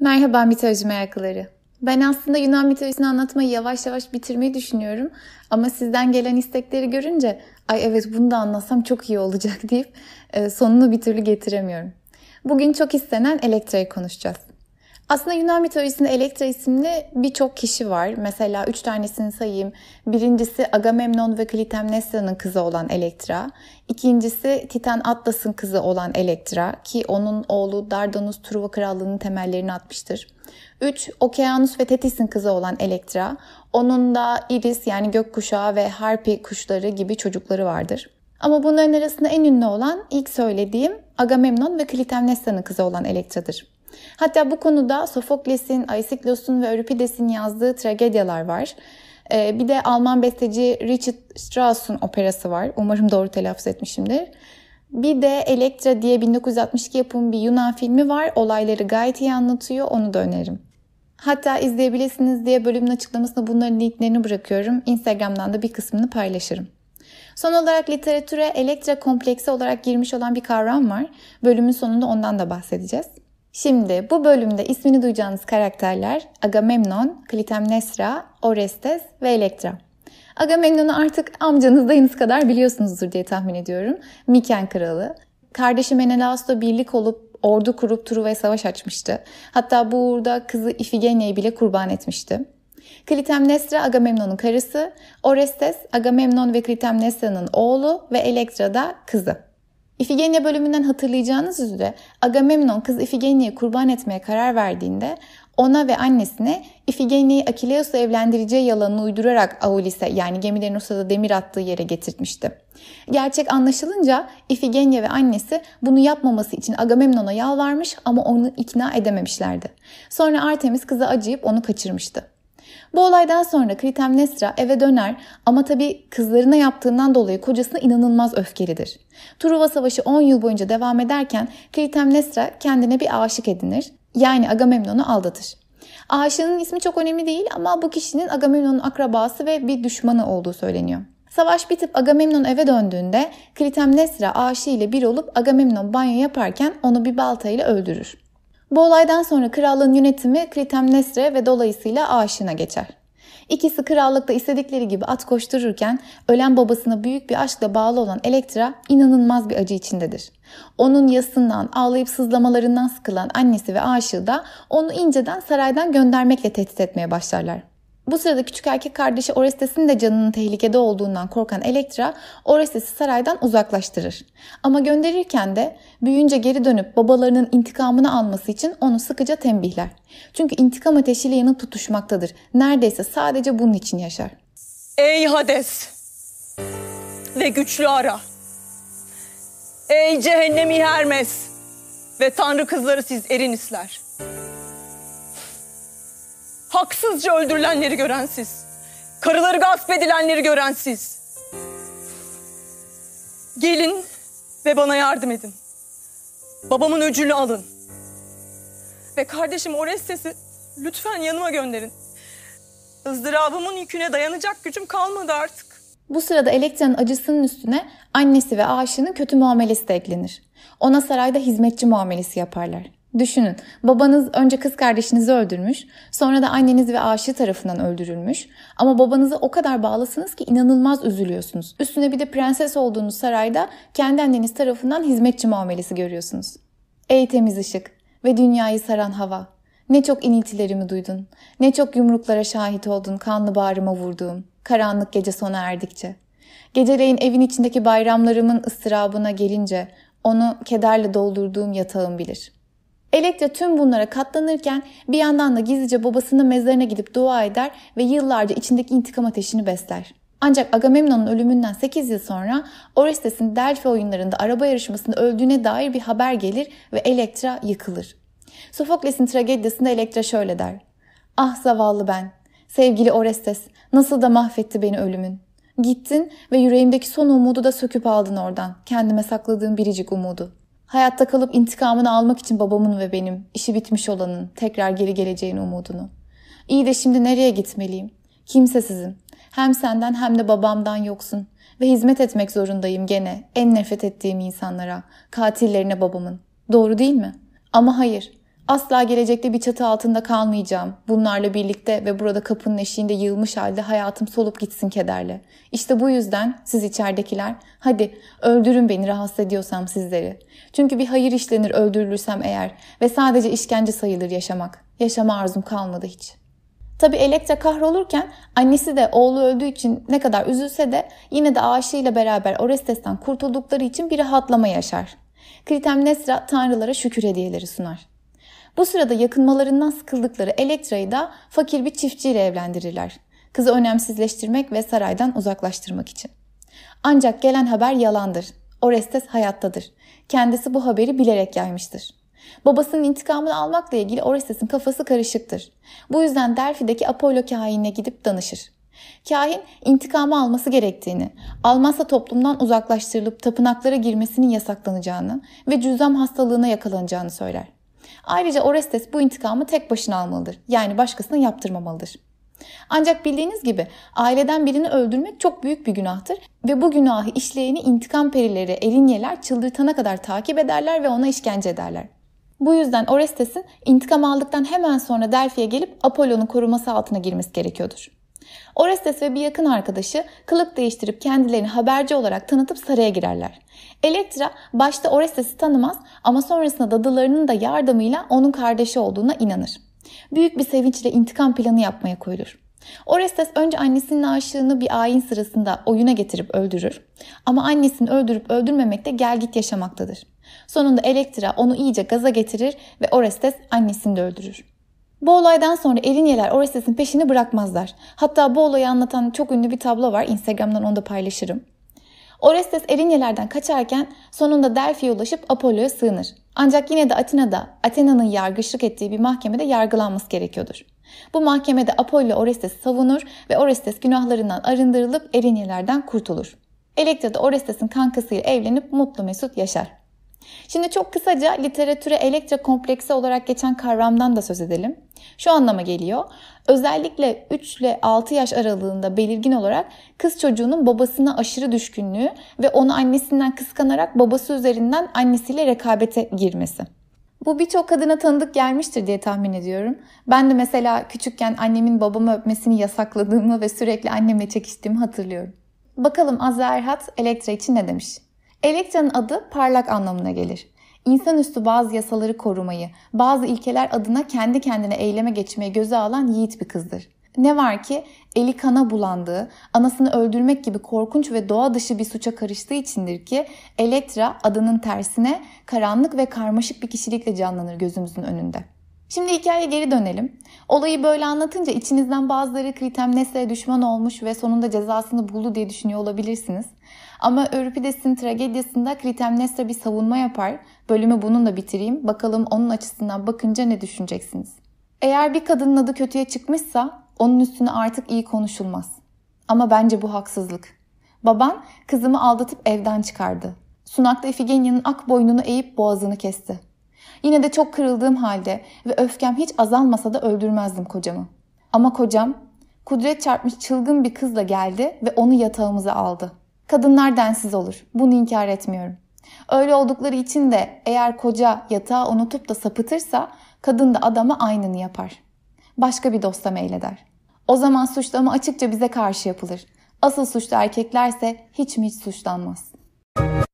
Merhaba mitoloji meraklıları. Ben aslında Yunan mitolojisini anlatmayı yavaş yavaş bitirmeyi düşünüyorum. Ama sizden gelen istekleri görünce ay evet bunu da anlatsam çok iyi olacak deyip e, sonunu bir türlü getiremiyorum. Bugün çok istenen elektrayı konuşacağız. Aslında Yunan mitolojisinde Elektra isimli birçok kişi var. Mesela üç tanesini sayayım. Birincisi Agamemnon ve Clytemnestra'nın kızı olan Elektra. İkincisi Titan Atlas'ın kızı olan Elektra ki onun oğlu Dardanus Truva Krallığı'nın temellerini atmıştır. Üç Okeanus ve Tetis'in kızı olan Elektra. Onun da Iris yani gökkuşağı ve Harpy kuşları gibi çocukları vardır. Ama bunların arasında en ünlü olan ilk söylediğim Agamemnon ve Clytemnestra'nın kızı olan Elektra'dır. Hatta bu konuda Sofokles'in, Aisiklos'un ve Euripides'in yazdığı tragedyalar var. Ee, bir de Alman besteci Richard Strauss'un operası var. Umarım doğru telaffuz etmişimdir. Bir de Elektra diye 1962 yapım bir Yunan filmi var. Olayları gayet iyi anlatıyor. Onu da öneririm. Hatta izleyebilirsiniz diye bölümün açıklamasında bunların linklerini bırakıyorum. Instagram'dan da bir kısmını paylaşırım. Son olarak literatüre elektra kompleksi olarak girmiş olan bir kavram var. Bölümün sonunda ondan da bahsedeceğiz. Şimdi bu bölümde ismini duyacağınız karakterler Agamemnon, Clytemnestra, Orestes ve Elektra. Agamemnon'u artık amcanız dayınız kadar biliyorsunuzdur diye tahmin ediyorum. Miken kralı. Kardeşi Menelaus'la birlik olup ordu kurup Truva'ya savaş açmıştı. Hatta burada kızı Ifigenia'yı bile kurban etmişti. Clytemnestra Agamemnon'un karısı, Orestes Agamemnon ve Clytemnestra'nın oğlu ve Elektra da kızı. İfigenya bölümünden hatırlayacağınız üzere Agamemnon kız İfigenya'yı kurban etmeye karar verdiğinde ona ve annesine İfigenya'yı Akileus'la evlendireceği yalanını uydurarak Aulis'e yani gemilerin Usa'da demir attığı yere getirtmişti. Gerçek anlaşılınca İfigenya ve annesi bunu yapmaması için Agamemnon'a yalvarmış ama onu ikna edememişlerdi. Sonra Artemis kıza acıyıp onu kaçırmıştı. Bu olaydan sonra Clitemnestra eve döner ama tabii kızlarına yaptığından dolayı kocasına inanılmaz öfkelidir. Truva Savaşı 10 yıl boyunca devam ederken Clitemnestra kendine bir aşık edinir. Yani Agamemnon'u aldatır. Aşığının ismi çok önemli değil ama bu kişinin Agamemnon'un akrabası ve bir düşmanı olduğu söyleniyor. Savaş bitip Agamemnon eve döndüğünde Clitemnestra aşığı ile bir olup Agamemnon banyo yaparken onu bir baltayla öldürür. Bu olaydan sonra krallığın yönetimi Kritem Nesre ve dolayısıyla Aşin'e geçer. İkisi krallıkta istedikleri gibi at koştururken ölen babasına büyük bir aşkla bağlı olan Elektra inanılmaz bir acı içindedir. Onun yasından, ağlayıp sızlamalarından sıkılan annesi ve aşığı da onu inceden saraydan göndermekle tehdit etmeye başlarlar. Bu sırada küçük erkek kardeşi Orestes'in de canının tehlikede olduğundan korkan Elektra, Orestes'i saraydan uzaklaştırır. Ama gönderirken de büyüyünce geri dönüp babalarının intikamını alması için onu sıkıca tembihler. Çünkü intikam ateşiyle yanıp tutuşmaktadır. Neredeyse sadece bunun için yaşar. Ey Hades ve güçlü Ara! Ey cehennemi Hermes ve tanrı kızları siz Erinisler. Haksızca öldürülenleri gören siz. Karıları gasp edilenleri gören siz. Gelin ve bana yardım edin. Babamın öcünü alın. Ve kardeşim Orestes'i lütfen yanıma gönderin. Izdırabımın yüküne dayanacak gücüm kalmadı artık. Bu sırada Elektra'nın acısının üstüne annesi ve aşının kötü muamelesi de eklenir. Ona sarayda hizmetçi muamelesi yaparlar. Düşünün babanız önce kız kardeşinizi öldürmüş sonra da anneniz ve aşı tarafından öldürülmüş ama babanıza o kadar bağlısınız ki inanılmaz üzülüyorsunuz. Üstüne bir de prenses olduğunuz sarayda kendi anneniz tarafından hizmetçi muamelesi görüyorsunuz. Ey temiz ışık ve dünyayı saran hava ne çok iniltilerimi duydun ne çok yumruklara şahit oldun kanlı bağrıma vurduğum karanlık gece sona erdikçe. Geceleyin evin içindeki bayramlarımın ıstırabına gelince onu kederle doldurduğum yatağım bilir.'' Elektra tüm bunlara katlanırken bir yandan da gizlice babasının mezarına gidip dua eder ve yıllarca içindeki intikam ateşini besler. Ancak Agamemnon'un ölümünden 8 yıl sonra Orestes'in Delphi oyunlarında araba yarışmasında öldüğüne dair bir haber gelir ve Elektra yıkılır. Sofokles'in tragedyasında Elektra şöyle der. Ah zavallı ben, sevgili Orestes, nasıl da mahvetti beni ölümün. Gittin ve yüreğimdeki son umudu da söküp aldın oradan, kendime sakladığım biricik umudu.'' Hayatta kalıp intikamını almak için babamın ve benim, işi bitmiş olanın, tekrar geri geleceğini umudunu. İyi de şimdi nereye gitmeliyim? Kimsesizim. Hem senden hem de babamdan yoksun. Ve hizmet etmek zorundayım gene en nefret ettiğim insanlara, katillerine babamın. Doğru değil mi? Ama hayır, Asla gelecekte bir çatı altında kalmayacağım. Bunlarla birlikte ve burada kapının eşiğinde yığılmış halde hayatım solup gitsin kederle. İşte bu yüzden siz içeridekiler hadi öldürün beni rahatsız ediyorsam sizleri. Çünkü bir hayır işlenir öldürülürsem eğer ve sadece işkence sayılır yaşamak. Yaşama arzum kalmadı hiç. Tabi Elektra kahrolurken annesi de oğlu öldüğü için ne kadar üzülse de yine de aşığıyla beraber Orestes'ten kurtuldukları için bir rahatlama yaşar. Kltemnestra tanrılara şükür hediyeleri sunar. Bu sırada yakınmalarından sıkıldıkları Elektra'yı da fakir bir çiftçiyle evlendirirler. Kızı önemsizleştirmek ve saraydan uzaklaştırmak için. Ancak gelen haber yalandır. Orestes hayattadır. Kendisi bu haberi bilerek yaymıştır. Babasının intikamını almakla ilgili Orestes'in kafası karışıktır. Bu yüzden Delphi'deki Apollo kahinine gidip danışır. Kahin intikamı alması gerektiğini, almazsa toplumdan uzaklaştırılıp tapınaklara girmesinin yasaklanacağını ve cüzdan hastalığına yakalanacağını söyler. Ayrıca Orestes bu intikamı tek başına almalıdır. Yani başkasına yaptırmamalıdır. Ancak bildiğiniz gibi aileden birini öldürmek çok büyük bir günahtır ve bu günahı işleyeni intikam perileri, elinyeler çıldırtana kadar takip ederler ve ona işkence ederler. Bu yüzden Orestes'in intikam aldıktan hemen sonra Delphi'ye gelip Apollon'un koruması altına girmesi gerekiyordur. Orestes ve bir yakın arkadaşı kılık değiştirip kendilerini haberci olarak tanıtıp saraya girerler. Elektra başta Orestes'i tanımaz ama sonrasında dadılarının da yardımıyla onun kardeşi olduğuna inanır. Büyük bir sevinçle intikam planı yapmaya koyulur. Orestes önce annesinin aşığını bir ayin sırasında oyuna getirip öldürür. Ama annesini öldürüp öldürmemekte gelgit yaşamaktadır. Sonunda Elektra onu iyice gaza getirir ve Orestes annesini de öldürür. Bu olaydan sonra Elinyeler Orestes'in peşini bırakmazlar. Hatta bu olayı anlatan çok ünlü bir tablo var. Instagram'dan onu da paylaşırım. Orestes Erinyelerden kaçarken sonunda Delphi'ye ulaşıp Apollo'ya sığınır. Ancak yine de Atina'da Athena'nın yargıçlık ettiği bir mahkemede yargılanması gerekiyordur. Bu mahkemede Apollo Orestes savunur ve Orestes günahlarından arındırılıp Erinyelerden kurtulur. Elektra da Orestes'in kankasıyla evlenip mutlu mesut yaşar. Şimdi çok kısaca literatüre elektra kompleksi olarak geçen kavramdan da söz edelim. Şu anlama geliyor. Özellikle 3 ile 6 yaş aralığında belirgin olarak kız çocuğunun babasına aşırı düşkünlüğü ve onu annesinden kıskanarak babası üzerinden annesiyle rekabete girmesi. Bu birçok kadına tanıdık gelmiştir diye tahmin ediyorum. Ben de mesela küçükken annemin babamı öpmesini yasakladığımı ve sürekli annemle çekiştiğimi hatırlıyorum. Bakalım Azza Erhat Elektra için ne demiş? Elektra'nın adı parlak anlamına gelir. İnsanüstü bazı yasaları korumayı, bazı ilkeler adına kendi kendine eyleme geçmeye göze alan yiğit bir kızdır. Ne var ki eli kana bulandığı, anasını öldürmek gibi korkunç ve doğa dışı bir suça karıştığı içindir ki Elektra adının tersine karanlık ve karmaşık bir kişilikle canlanır gözümüzün önünde. Şimdi hikayeye geri dönelim. Olayı böyle anlatınca içinizden bazıları Kritem Nesre'ye düşman olmuş ve sonunda cezasını buldu diye düşünüyor olabilirsiniz. Ama Euripides'in tragedyasında Kritem Nesre bir savunma yapar. Bölümü bununla bitireyim. Bakalım onun açısından bakınca ne düşüneceksiniz? Eğer bir kadının adı kötüye çıkmışsa onun üstüne artık iyi konuşulmaz. Ama bence bu haksızlık. Baban kızımı aldatıp evden çıkardı. Sunakta Ifigenya'nın ak boynunu eğip boğazını kesti. Yine de çok kırıldığım halde ve öfkem hiç azalmasa da öldürmezdim kocamı. Ama kocam kudret çarpmış çılgın bir kızla geldi ve onu yatağımıza aldı. Kadınlar densiz olur. Bunu inkar etmiyorum. Öyle oldukları için de eğer koca yatağı unutup da sapıtırsa kadın da adamı aynını yapar. Başka bir dosta meyleder. O zaman suçlama açıkça bize karşı yapılır. Asıl suçlu erkeklerse hiç mi hiç suçlanmaz.''